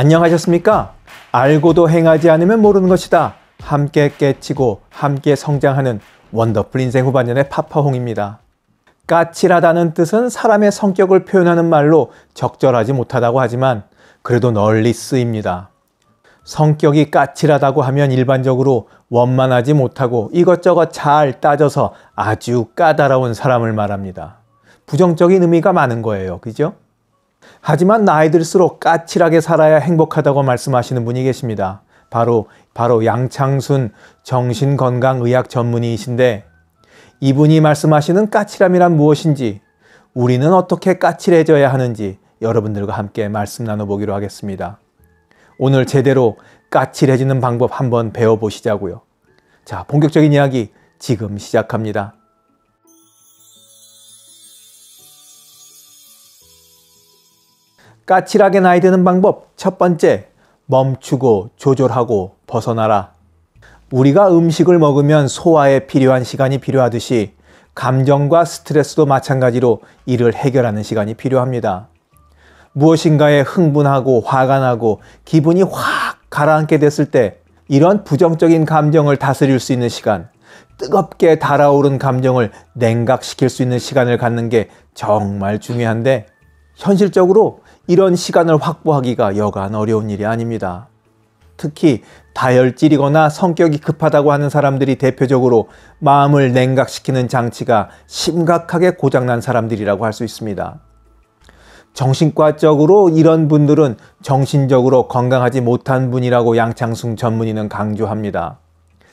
안녕하셨습니까? 알고도 행하지 않으면 모르는 것이다. 함께 깨치고 함께 성장하는 원더풀 인생 후반년의 파파홍입니다. 까칠하다는 뜻은 사람의 성격을 표현하는 말로 적절하지 못하다고 하지만 그래도 널리 쓰입니다. 성격이 까칠하다고 하면 일반적으로 원만하지 못하고 이것저것 잘 따져서 아주 까다로운 사람을 말합니다. 부정적인 의미가 많은 거예요. 그죠? 하지만 나이 들수록 까칠하게 살아야 행복하다고 말씀하시는 분이 계십니다. 바로 바로 양창순 정신건강의학 전문의이신데 이분이 말씀하시는 까칠함이란 무엇인지 우리는 어떻게 까칠해져야 하는지 여러분들과 함께 말씀 나눠보기로 하겠습니다. 오늘 제대로 까칠해지는 방법 한번 배워보시자고요. 자, 본격적인 이야기 지금 시작합니다. 까칠하게 나이 드는 방법 첫 번째, 멈추고 조절하고 벗어나라. 우리가 음식을 먹으면 소화에 필요한 시간이 필요하듯이 감정과 스트레스도 마찬가지로 이를 해결하는 시간이 필요합니다. 무엇인가에 흥분하고 화가 나고 기분이 확 가라앉게 됐을 때 이런 부정적인 감정을 다스릴 수 있는 시간, 뜨겁게 달아오른 감정을 냉각시킬 수 있는 시간을 갖는 게 정말 중요한데 현실적으로 이런 시간을 확보하기가 여간 어려운 일이 아닙니다. 특히 다혈질이거나 성격이 급하다고 하는 사람들이 대표적으로 마음을 냉각시키는 장치가 심각하게 고장난 사람들이라고 할 수 있습니다. 정신과적으로 이런 분들은 정신적으로 건강하지 못한 분이라고 양창승 전문의는 강조합니다.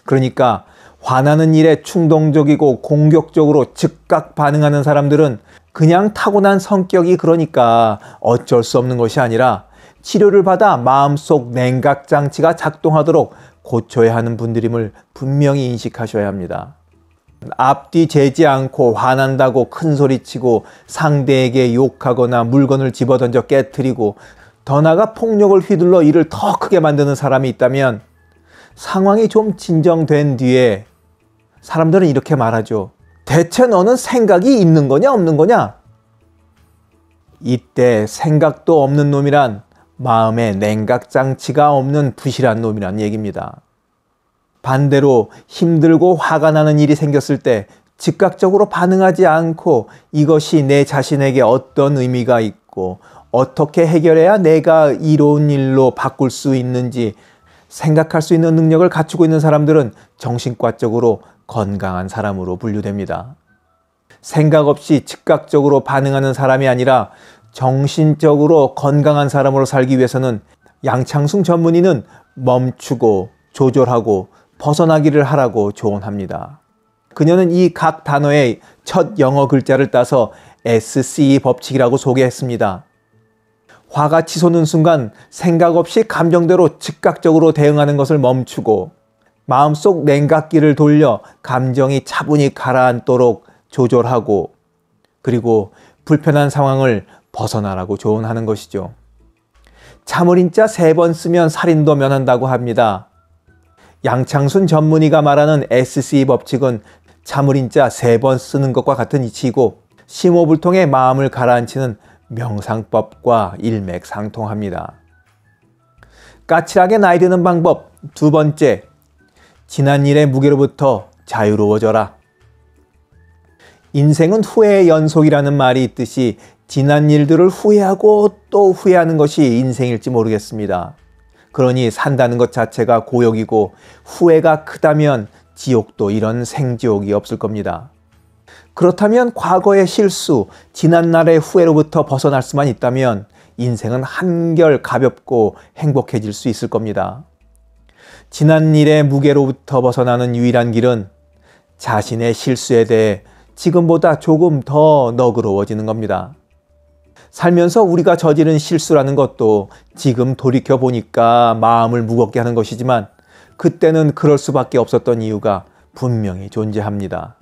그러니까 화나는 일에 충동적이고 공격적으로 즉각 반응하는 사람들은 그냥 타고난 성격이 그러니까 어쩔 수 없는 것이 아니라 치료를 받아 마음속 냉각 장치가 작동하도록 고쳐야 하는 분들임을 분명히 인식하셔야 합니다. 앞뒤 재지 않고 화난다고 큰 소리치고 상대에게 욕하거나 물건을 집어던져 깨뜨리고 더 나아가 폭력을 휘둘러 일을 더 크게 만드는 사람이 있다면 상황이 좀 진정된 뒤에 사람들은 이렇게 말하죠. 대체 너는 생각이 있는 거냐 없는 거냐? 이때 생각도 없는 놈이란 마음의 냉각장치가 없는 부실한 놈이란 얘기입니다. 반대로 힘들고 화가 나는 일이 생겼을 때 즉각적으로 반응하지 않고 이것이 내 자신에게 어떤 의미가 있고 어떻게 해결해야 내가 이로운 일로 바꿀 수 있는지 생각할 수 있는 능력을 갖추고 있는 사람들은 정신과적으로 건강한 사람으로 분류됩니다. 생각 없이 즉각적으로 반응하는 사람이 아니라 정신적으로 건강한 사람으로 살기 위해서는 양창승 전문의는 멈추고 조절하고 벗어나기를 하라고 조언합니다. 그녀는 이 각 단어의 첫 영어 글자를 따서 SCE 법칙이라고 소개했습니다. 화가 치솟는 순간 생각 없이 감정대로 즉각적으로 대응하는 것을 멈추고 마음속 냉각기를 돌려 감정이 차분히 가라앉도록 조절하고 그리고 불편한 상황을 벗어나라고 조언하는 것이죠. 참을인 자세 번 쓰면 살인도 면한다고 합니다. 양창순 전문의가 말하는 SC 법칙은 참을인 자세 번 쓰는 것과 같은 이치이고 심호불통의 마음을 가라앉히는 명상법과 일맥상통합니다. 까칠하게 나이 드는 방법 두 번째, 지난 일의 무게로부터 자유로워져라. 인생은 후회의 연속이라는 말이 있듯이 지난 일들을 후회하고 또 후회하는 것이 인생일지 모르겠습니다. 그러니 산다는 것 자체가 고역이고 후회가 크다면 지옥도 이런 생지옥이 없을 겁니다. 그렇다면 과거의 실수, 지난날의 후회로부터 벗어날 수만 있다면 인생은 한결 가볍고 행복해질 수 있을 겁니다. 지난 일의 무게로부터 벗어나는 유일한 길은 자신의 실수에 대해 지금보다 조금 더 너그러워지는 겁니다. 살면서 우리가 저지른 실수라는 것도 지금 돌이켜 보니까 마음을 무겁게 하는 것이지만 그때는 그럴 수밖에 없었던 이유가 분명히 존재합니다.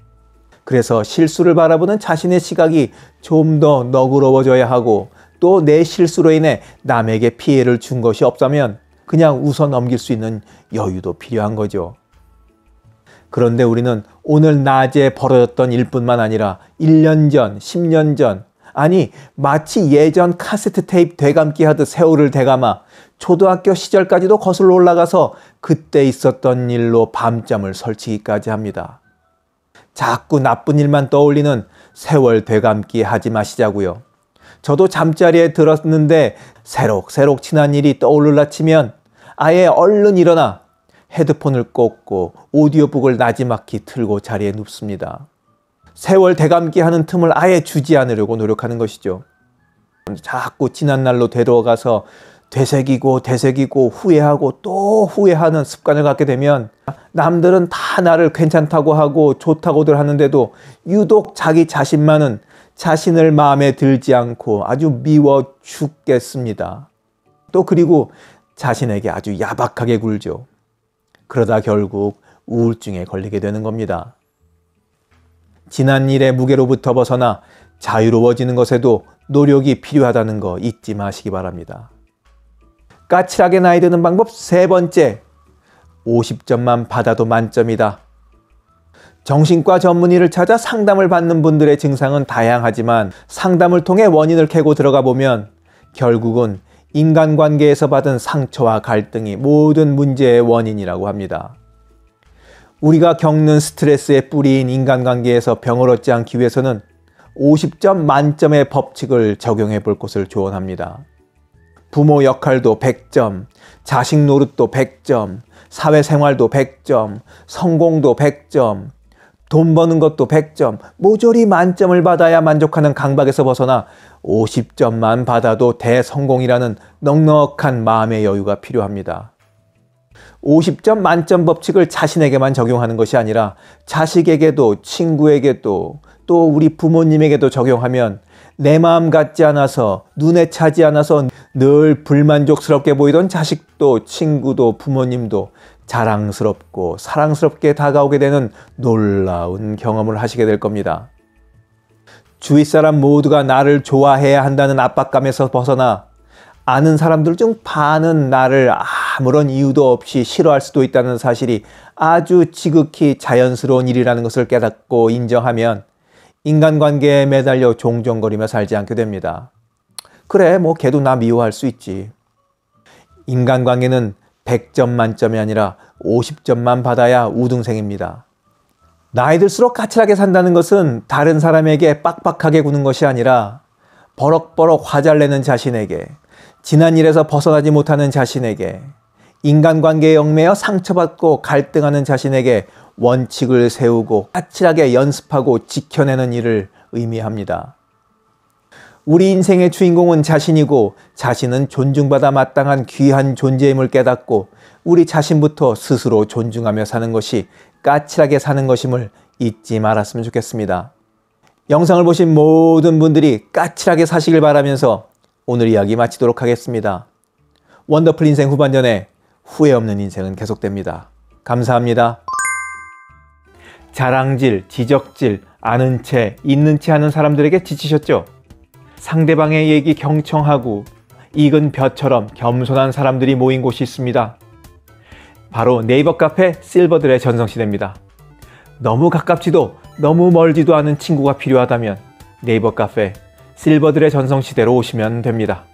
그래서 실수를 바라보는 자신의 시각이 좀 더 너그러워져야 하고 또 내 실수로 인해 남에게 피해를 준 것이 없다면 그냥 웃어 넘길 수 있는 여유도 필요한 거죠. 그런데 우리는 오늘 낮에 벌어졌던 일뿐만 아니라 1년 전, 10년 전, 아니 마치 예전 카세트 테이프 되감기 하듯 세월을 되감아 초등학교 시절까지도 거슬러 올라가서 그때 있었던 일로 밤잠을 설치기까지 합니다. 자꾸 나쁜 일만 떠올리는 세월 되감기 하지 마시자고요. 저도 잠자리에 들었는데 새록새록 지난 일이 떠오르라 치면 아예 얼른 일어나 헤드폰을 꽂고 오디오북을 나지막히 틀고 자리에 눕습니다. 세월 대감기 하는 틈을 아예 주지 않으려고 노력하는 것이죠. 자꾸 지난 날로 되돌아가서 되새기고 되새기고 후회하고 또 후회하는 습관을 갖게 되면 남들은 다 나를 괜찮다고 하고 좋다고들 하는데도 유독 자기 자신만은 자신을 마음에 들지 않고 아주 미워 죽겠습니다. 또 그리고 자신에게 아주 야박하게 굴죠. 그러다 결국 우울증에 걸리게 되는 겁니다. 지난 일의 무게로부터 벗어나 자유로워지는 것에도 노력이 필요하다는 거 잊지 마시기 바랍니다. 까칠하게 나이 드는 방법 세 번째. 50점만 받아도 만점이다. 정신과 전문의를 찾아 상담을 받는 분들의 증상은 다양하지만 상담을 통해 원인을 캐고 들어가 보면 결국은 인간관계에서 받은 상처와 갈등이 모든 문제의 원인이라고 합니다. 우리가 겪는 스트레스의 뿌리인 인간관계에서 병을 얻지 않기 위해서는 50점 만점의 법칙을 적용해 볼 것을 조언합니다. 부모 역할도 100점, 자식 노릇도 100점, 사회생활도 100점, 성공도 100점, 돈 버는 것도 100점, 모조리 만점을 받아야 만족하는 강박에서 벗어나 50점만 받아도 대성공이라는 넉넉한 마음의 여유가 필요합니다. 50점 만점 법칙을 자신에게만 적용하는 것이 아니라 자식에게도 친구에게도 또 우리 부모님에게도 적용하면 내 마음 같지 않아서 눈에 차지 않아서 늘 불만족스럽게 보이던 자식도 친구도 부모님도 자랑스럽고 사랑스럽게 다가오게 되는 놀라운 경험을 하시게 될 겁니다. 주위 사람 모두가 나를 좋아해야 한다는 압박감에서 벗어나 아는 사람들 중 반은 나를 아무런 이유도 없이 싫어할 수도 있다는 사실이 아주 지극히 자연스러운 일이라는 것을 깨닫고 인정하면 인간관계에 매달려 종종거리며 살지 않게 됩니다. 그래, 뭐, 걔도 나 미워할 수 있지. 인간관계는 100점 만점이 아니라 50점만 받아야 우등생입니다. 나이 들수록 까칠하게 산다는 것은 다른 사람에게 빡빡하게 구는 것이 아니라 버럭버럭 화잘 내는 자신에게, 지난 일에서 벗어나지 못하는 자신에게, 인간관계에 얽매여 상처받고 갈등하는 자신에게 원칙을 세우고 까칠하게 연습하고 지켜내는 일을 의미합니다. 우리 인생의 주인공은 자신이고 자신은 존중받아 마땅한 귀한 존재임을 깨닫고 우리 자신부터 스스로 존중하며 사는 것이 까칠하게 사는 것임을 잊지 말았으면 좋겠습니다. 영상을 보신 모든 분들이 까칠하게 사시길 바라면서 오늘 이야기 마치도록 하겠습니다. 원더풀 인생 후반전에 후회 없는 인생은 계속됩니다. 감사합니다. 자랑질, 지적질, 아는 채, 있는 채 하는 사람들에게 지치셨죠? 상대방의 얘기 경청하고 익은 벼처럼 겸손한 사람들이 모인 곳이 있습니다. 바로 네이버 카페 실버들의 전성시대입니다. 너무 가깝지도 너무 멀지도 않은 친구가 필요하다면 네이버 카페 실버들의 전성시대로 오시면 됩니다.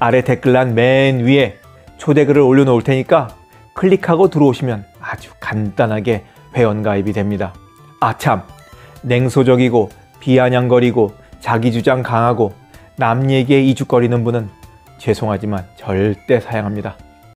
아래 댓글란 맨 위에 초대글을 올려놓을 테니까 클릭하고 들어오시면 아주 간단하게 회원가입이 됩니다. 아참! 냉소적이고 비아냥거리고 자기 주장 강하고 남 얘기에 이죽거리는 분은 죄송하지만 절대 사양합니다.